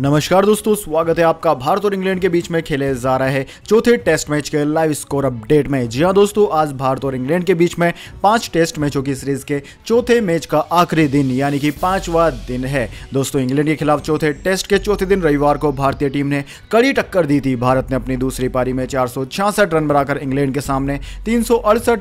नमस्कार दोस्तों स्वागत है आपका भारत और इंग्लैंड के बीच में खेले जा रहे चौथे टेस्ट मैच के लाइव स्कोर अपडेट में जी हां दोस्तों आज भारत और इंग्लैंड के बीच में पांच टेस्ट मैचों की सीरीज के चौथे मैच का आखिरी दिन यानी कि पांचवा दिन है दोस्तों इंग्लैंड के खिलाफ चौथे टेस्ट के चौथे दिन रविवार को भारतीय टीम ने कड़ी टक्कर दी थी भारत ने अपनी दूसरी पारी में चार रन बनाकर इंग्लैंड के सामने तीन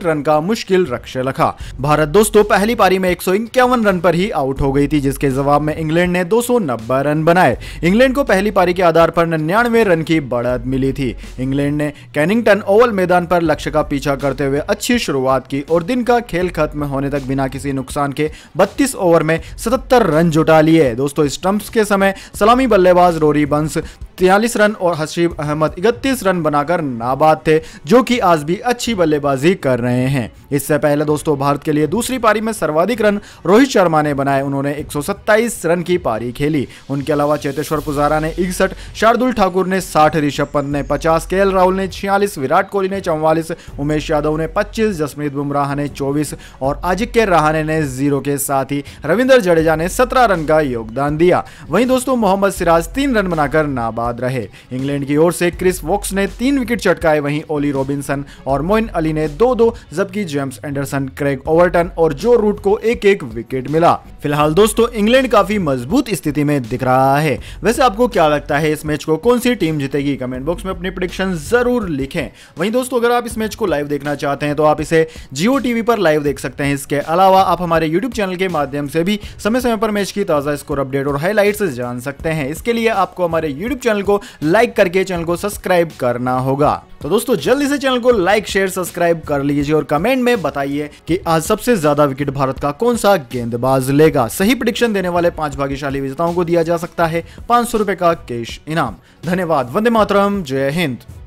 रन का मुश्किल लक्ष्य रखा भारत दोस्तों पहली पारी में एक रन पर ही आउट हो गई थी जिसके जवाब में इंग्लैंड ने दो रन बनाए इंग्लैंड को पहली पारी के आधार पर निन्यानवे रन की बढ़त मिली थी इंग्लैंड ने कैनिंगटन ओवल मैदान पर लक्ष्य का पीछा करते हुए अच्छी शुरुआत की और दिन का खेल खत्म होने तक बिना किसी नुकसान के 32 ओवर में 77 रन जुटा लिए दोस्तों स्टंप्स के समय सलामी बल्लेबाज रोरी बंस तिहालीस रन और हसीब अहमद इकतीस रन बनाकर नाबाद थे जो कि आज भी अच्छी बल्लेबाजी कर रहे हैं इससे पहले दोस्तों भारत के लिए दूसरी पारी में सर्वाधिक रन रोहित शर्मा ने बनाए उन्होंने 127 रन की पारी खेली उनके अलावा चेतेश्वर पुजारा ने इकसठ शार्दुल ठाकुर ने साठ ऋषभ पंत ने पचास के राहुल ने छियालीस विराट कोहली ने चौवालीस उमेश यादव ने पच्चीस जसमीत बुमराह ने चौबीस और आजिक्य रहाने ने जीरो के साथ ही रविंदर जडेजा ने सत्रह रन का योगदान दिया वहीं दोस्तों मोहम्मद सिराज तीन रन बनाकर नाबाद बाद रहे इंग्लैंड की ओर से क्रिस वॉक्स ने तीन विकेट चटकाए वहीं ओली रॉबिन्सन और मोइन अली ने दो दो जबकि जेम्स एंडरसन क्रेग ओवरटन और जो रूट को एक एक विकेट मिला फिलहाल दोस्तों इंग्लैंड काफी मजबूत स्थिति में दिख रहा है वैसे आपको क्या लगता है इस मैच को कौन सी टीम जीतेगी कमेंट बॉक्स में अपनी प्रिडिक्शन जरूर लिखें वहीं दोस्तों अगर आप इस मैच को लाइव देखना चाहते हैं तो आप इसे जियो टीवी पर लाइव देख सकते हैं इसके अलावा आप हमारे यूट्यूब चैनल के माध्यम से भी समय समय पर मैच की ताज़ा स्कोर अपडेट और हाईलाइट जान सकते हैं इसके लिए आपको हमारे यूट्यूब चैनल को लाइक करके चैनल को सब्सक्राइब करना होगा तो दोस्तों जल्दी से चैनल को लाइक शेयर सब्सक्राइब कर लीजिए और कमेंट में बताइए कि आज सबसे ज्यादा विकेट भारत का कौन सा गेंदबाज लेगा रहेगा सही प्रडिक्शन देने वाले पांच भाग्यशाली विजेताओं को दिया जा सकता है पांच सौ का कैश इनाम धन्यवाद वंदे मातरम जय हिंद